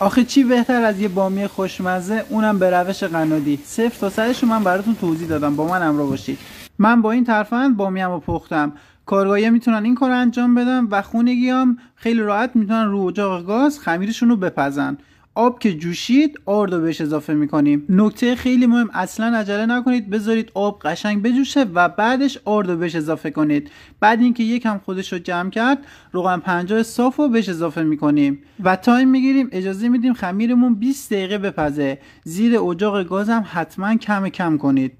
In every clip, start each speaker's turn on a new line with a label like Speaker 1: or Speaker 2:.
Speaker 1: آخه چی بهتر از یه بامی خوشمزه اونم به روش قنادی صفر تا سرش من براتون توضیح دادم با من همراه باشید من با این ترفند بامیم رو پختم کارگاهی میتونن این کار انجام بدن و خونگی هم خیلی راحت میتونن رو اجاق گاز خمیرشون رو بپزن آب که جوشید آرد رو بهش اضافه میکنیم نکته خیلی مهم اصلا عجله نکنید بذارید آب قشنگ بجوشه و بعدش آرد رو بهش اضافه کنید بعد اینکه یکم خودش رو جمع کرد روغن پنجاه صاف رو بهش اضافه میکنیم و تایم میگیریم اجازه میدیم خمیرمون 20 دقیقه بپزه زیر اجاق گازم حتما کم کم کنید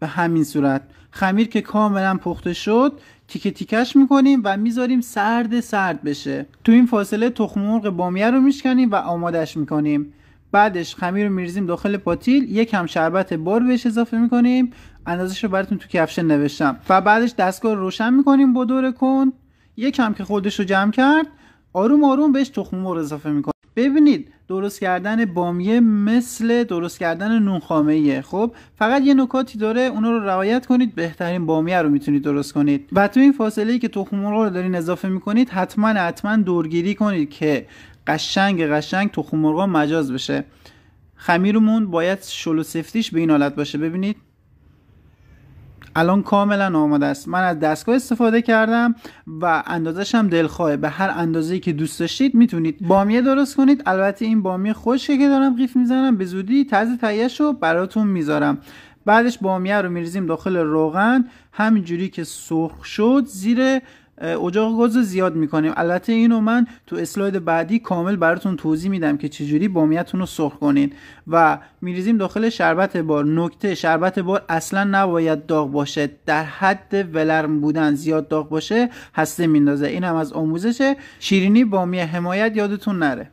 Speaker 1: به همین صورت خمیر که کاملا پخته شد تیکه تیکش میکنیم و میذاریم سرد سرد بشه تو این فاصله تخم مرغ بامیه رو میشکنیم و آمادش میکنیم بعدش خمیر رو میریزیم داخل پاتیل یک کم شربت بار بهش اضافه میکنیم اندازش رو براتون تو کفشه نوشتم و بعدش دستگاه رو روشن میکنیم با دور کن یک کم که خودش رو جمع کرد آروم آروم بهش تخم مرغ اضافه میکنیم ببینید درست کردن بامیه مثل درست کردن نونخامه خب فقط یه نکاتی داره اونا رو رعایت کنید بهترین بامیه رو میتونید درست کنید و تو این فاصله ای که تخم مرغ رو دارین اضافه میکنید حتما حتما دورگیری کنید که قشنگ قشنگ تخم مرغ مجاز بشه خمیرمون باید شلو سفتیش به این حالت باشه ببینید الان کاملا آماده است من از دستگاه استفاده کردم و اندازش هم دلخواه به هر اندازه‌ای که دوست داشتید میتونید بامیه درست کنید البته این بامیه خشکه که دارم قیف میزنم به زودی طرز تهیهش رو براتون میذارم بعدش بامیه رو میریزیم داخل روغن همینجوری که سرخ شد زیر اجاق گاز رو زیاد میکنیم البته اینو من تو اسلاید بعدی کامل براتون توضیح میدم که چجوری بامیتون رو سرخ کنین و میریزیم داخل شربت بار نکته شربت بار اصلا نباید داغ باشه در حد ولرم بودن زیاد داغ باشه هسته میندازه این هم از آموزش شیرینی بامیه حمایت یادتون نره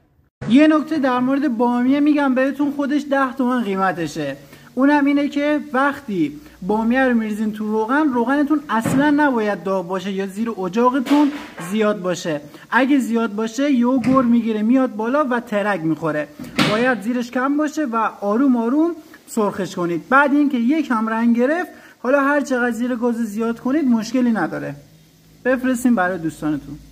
Speaker 1: یه نکته در مورد بامیه میگم بهتون خودش 10 تومن قیمتشه اونم اینه که وقتی بامیه رو میریزین تو روغن روغنتون اصلا نباید داغ باشه یا زیر اجاقتون زیاد باشه اگه زیاد باشه یو گور میگیره میاد بالا و ترک میخوره باید زیرش کم باشه و آروم آروم سرخش کنید بعد اینکه یک هم رنگ گرفت حالا هر چقدر زیر گاز زیاد کنید مشکلی نداره بفرستیم برای دوستانتون